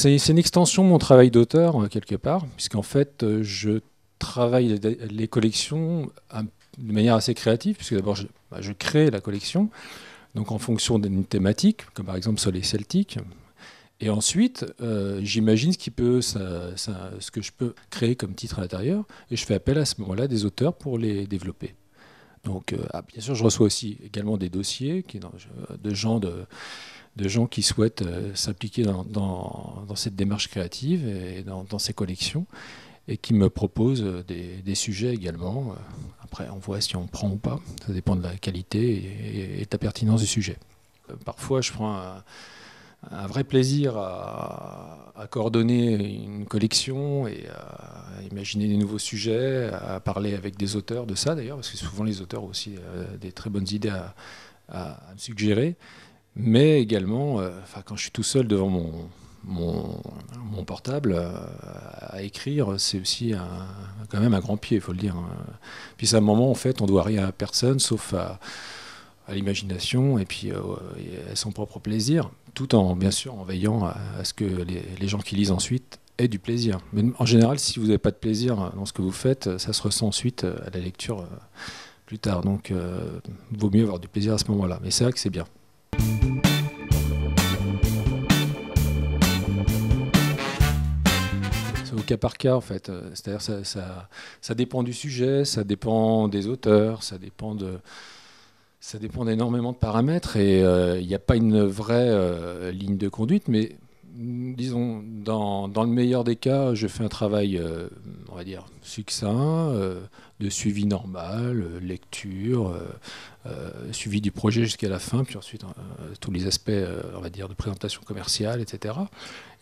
c'est une extension de mon travail d'auteur, hein, quelque part, puisqu'en fait, euh, je travaille les collections de manière assez créative, puisque d'abord, bah, je, crée la collection, donc en fonction d'une thématique, comme par exemple Soleil celtique. Et ensuite, euh, j'imagine ce, qui peut, ce que je peux créer comme titre à l'intérieur, et je fais appel à ce moment-là des auteurs pour les développer. Donc, euh, ah, bien sûr, je reçois aussi également des dossiers qui, de gens de gens qui souhaitent euh, s'impliquer dans, cette démarche créative et dans, dans, ces collections et qui me proposent euh, des, sujets également. Après, on voit si on prend ou pas. Ça dépend de la qualité et, et de la pertinence du sujet. Parfois, je prends un, un vrai plaisir à, coordonner une collection et à imaginer des nouveaux sujets, à parler avec des auteurs de ça d'ailleurs, parce que souvent les auteurs ont aussi euh, des très bonnes idées à, me suggérer. Mais également, euh, quand je suis tout seul devant mon, mon, portable euh, à écrire, c'est aussi un, quand même un grand pied, il faut le dire. Hein. Puis à un moment, en fait, on ne doit rien à personne, sauf à à l'imagination et puis euh, à son propre plaisir, tout en bien sûr en veillant à, ce que les, gens qui lisent ensuite aient du plaisir. Mais en général, si vous n'avez pas de plaisir dans ce que vous faites, ça se ressent ensuite euh, à la lecture euh, plus tard. Donc, vaut mieux avoir du plaisir à ce moment-là. Mais c'est vrai que c'est bien. C'est au cas par cas, en fait. C'est-à-dire, ça, ça, dépend du sujet, ça dépend des auteurs, ça dépend de. Ça dépend d'énormément de paramètres et il euh, n'y a pas une vraie euh, ligne de conduite, mais mm, disons, dans, le meilleur des cas, je fais un travail, euh, on va dire, succinct, de suivi normal, lecture, suivi du projet jusqu'à la fin, puis ensuite tous les aspects, on va dire, de présentation commerciale, etc.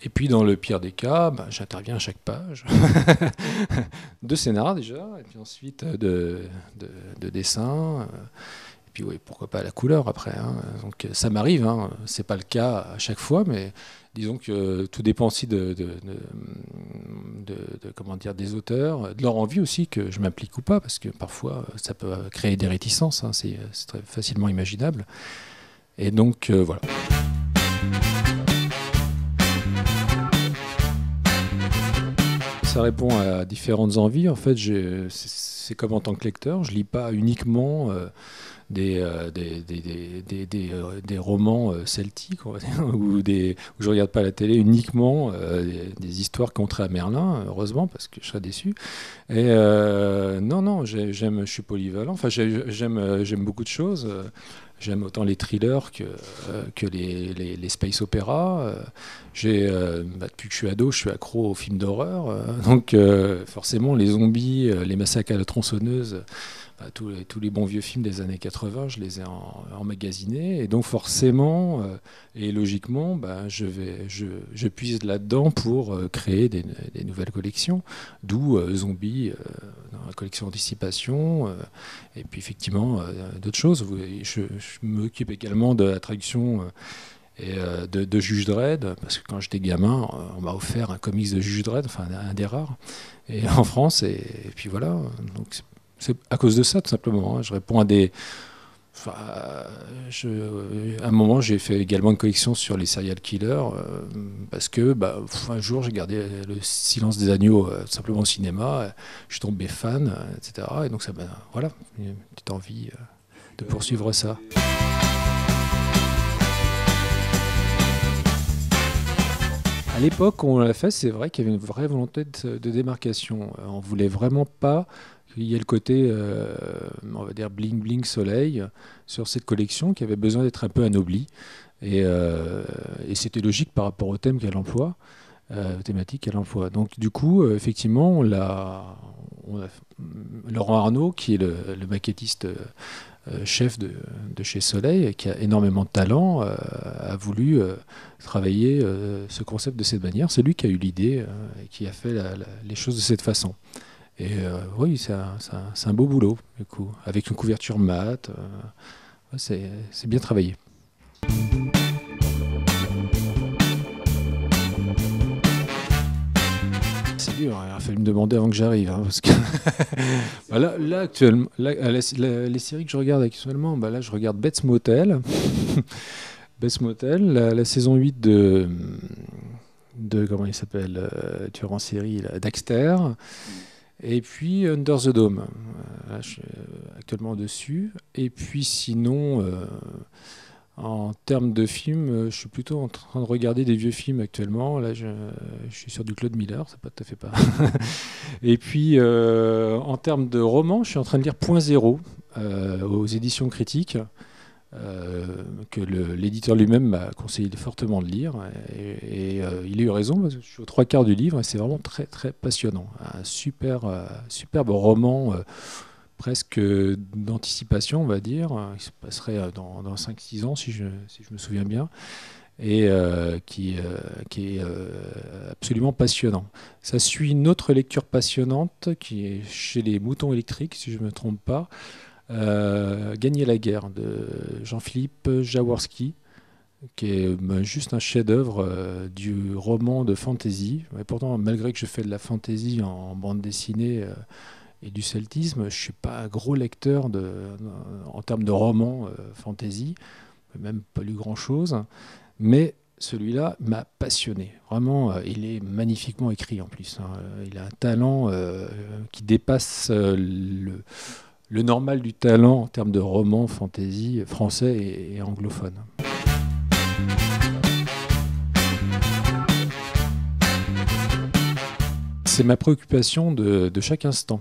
Et puis dans le pire des cas, ben, j'interviens à chaque page de scénar déjà, et puis ensuite de, de, de dessin oui, pourquoi pas la couleur après. Hein. Donc euh, ça m'arrive, hein. c'est pas le cas à chaque fois, mais disons que tout dépend aussi de, comment dire, des auteurs, de leur envie aussi que je m'implique ou pas, parce que parfois ça peut créer des réticences, hein. c'est très facilement imaginable. Et donc euh, voilà. ça répond à différentes envies. En fait, c'est comme en tant que lecteur, je lis pas uniquement euh, des, des, des, des, des romans celtiques, ou des, où je regarde pas la télé uniquement des, histoires trait à Merlin, heureusement, parce que je serais déçu. Et non, non, j'aime, je suis polyvalent, enfin j'aime, j'aime beaucoup de choses. J'aime autant les thrillers que, que les, les, space opéras. j'ai, depuis que je suis ado, je suis accro aux films d'horreur. donc, forcément, les zombies, les massacres à la tronçonneuse, bah, tous, les, bons vieux films des années 80, je les ai emmagasinés. Et donc forcément euh, et logiquement, bah, je, vais, puise là-dedans pour euh, créer des, nouvelles collections, d'où Zombies euh, Zombie dans la collection Anticipation, et puis effectivement d'autres choses. Je, je m'occupe également de la traduction et de, de, Juge Dredd, parce que quand j'étais gamin, on m'a offert un comics de Juge Dredd, enfin un des rares, et en France, et, puis voilà. Donc c'est à cause de ça, tout simplement. Hein. Je réponds à des. Enfin, à un moment, j'ai fait également une collection sur les serial killers euh, parce que, bah, un jour, j'ai gardé le silence des agneaux euh, tout simplement au cinéma. Euh, je suis tombé fan, etc. Et donc, ça, voilà, une petite envie de poursuivre ça. À l'époque, on l'a fait, c'est vrai qu'il y avait une vraie volonté de, démarcation. Euh, on voulait vraiment pas qu'il y ait le côté, euh, on va dire, bling bling soleil sur cette collection qui avait besoin d'être un peu anobli, euh, Et, c'était logique par rapport au thème qu'elle emploie, euh, thématique qu'elle emploie. Donc, du coup, effectivement, on Laurent Arnaud, qui est le maquettiste euh, chef de, chez Soleil, qui a énormément de talent, euh, a voulu euh, travailler ce concept de cette manière. C'est lui qui a eu l'idée et qui a fait les choses de cette façon. Et oui, c'est un, beau boulot, du coup, avec une couverture mate. c'est bien travaillé. Hein. Il a fallu me demander avant que j'arrive. Hein, parce que bah, là, actuellement, euh, les séries que je regarde actuellement, bah là, je regarde Bets Motel. Bets Motel, la, saison 8 de. de comment il s'appelle tu euh, Tueur en série, Daxter. Et puis Under the Dome. Euh, là, je suis actuellement dessus. Et puis sinon. En termes de films, euh, je suis plutôt en train de regarder des vieux films actuellement. Là, je, suis sur du Claude Miller, ça pas tout à fait pas. Et puis, euh, en termes de romans, je suis en train de lire Point Zéro euh, aux éditions critiques, que l'éditeur lui-même m'a conseillé fortement de lire. Et, il a eu raison, parce que je suis aux trois quarts du livre et c'est vraiment très, très passionnant. Un super, superbe roman presque d'anticipation, on va dire, qui se passerait euh, dans, 5-6 ans, si je, me souviens bien, et euh, euh, qui, est absolument passionnant. Ça suit une autre lecture passionnante qui est chez les moutons électriques, si je ne me trompe pas, Gagner la guerre de Jean-Philippe Jaworski qui est juste un chef-d'œuvre du roman de fantasy. Mais pourtant, malgré que je fais de la fantasy en, bande dessinée, et du celtisme. Je ne suis pas un gros lecteur de, euh, en termes de romans euh, fantasy, même pas lu grand-chose, mais celui-là m'a passionné. Vraiment, euh, il est magnifiquement écrit en plus. Hein. Il a un talent qui dépasse le, normal du talent en termes de romans fantasy français et, et anglophone. c'est ma préoccupation de, chaque instant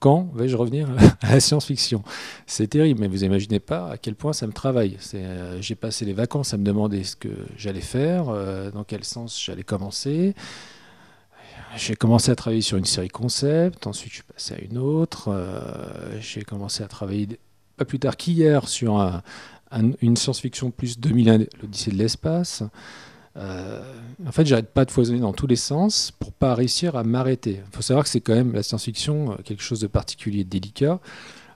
quand vais-je revenir à la science-fiction C'est terrible, mais vous n'imaginez pas à quel point ça me travaille. Euh, j'ai passé les vacances à me demander ce que j'allais faire, euh, dans quel sens j'allais commencer. J'ai commencé à travailler sur une série concept, ensuite je suis passé à une autre. Euh, j'ai commencé à travailler pas plus tard qu'hier sur une science-fiction plus 2001, l'Odyssée de l'espace. Euh, en fait, j'arrête pas de foisonner dans tous les sens pour pas réussir à m'arrêter. Il faut savoir que c'est quand même la science-fiction euh, quelque chose de particulier délicat,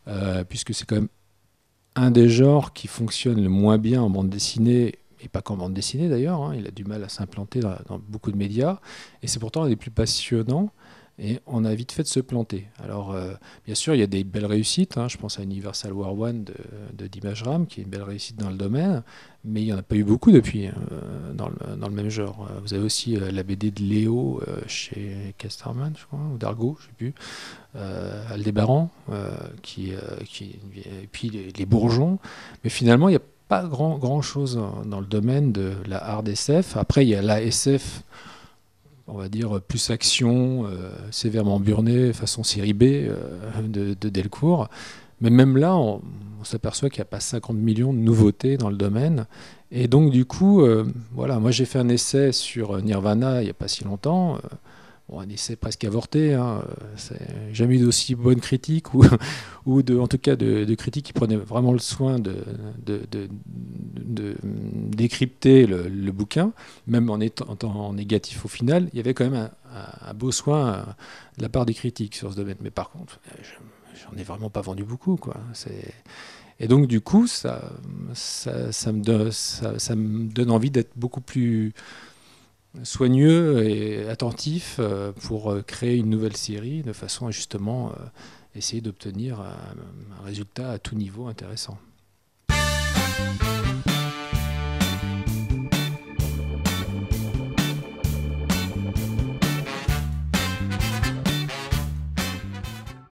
euh, puisque c'est quand même un des genres qui fonctionne le moins bien en bande dessinée, et pas qu'en bande dessinée d'ailleurs. Hein. il a du mal à s'implanter dans, dans, beaucoup de médias, et c'est pourtant un des plus passionnants et on a vite fait de se planter. Alors, euh, bien sûr, il y a des belles réussites. Hein. Je pense à Universal War One de, de Ram qui est une belle réussite dans le domaine, mais il n'y en a pas eu beaucoup depuis, euh, dans, le, même genre. Euh, vous avez aussi la BD de Léo chez Casterman, je crois, ou Dargo, je ne sais plus, Aldébaran, qui, et puis les, bourgeons. Mais finalement, il n'y a pas grand, grand chose dans le domaine de la hard SF. Après, il y a la SF on va dire, plus action, euh, sévèrement burné, façon série B euh, de, Delcourt. Mais même là, on, s'aperçoit qu'il n'y a pas 50 millions de nouveautés dans le domaine. Et donc, du coup, euh, voilà, moi j'ai fait un essai sur Nirvana il n'y a pas si longtemps un essai presque avorté, hein. jamais eu d'aussi bonne critique, ou, ou de, en tout cas de, critiques qui prenaient vraiment le soin de, décrypter le, bouquin, même en étant, négatif au final, il y avait quand même un, beau soin euh, de la part des critiques sur ce domaine. Mais par contre, euh, j'en ai vraiment pas vendu beaucoup. Quoi. Et donc du coup, ça, ça me donne envie d'être beaucoup plus soigneux et attentif euh, pour euh, créer une nouvelle série de façon à justement euh, essayer d'obtenir un résultat à tout niveau intéressant.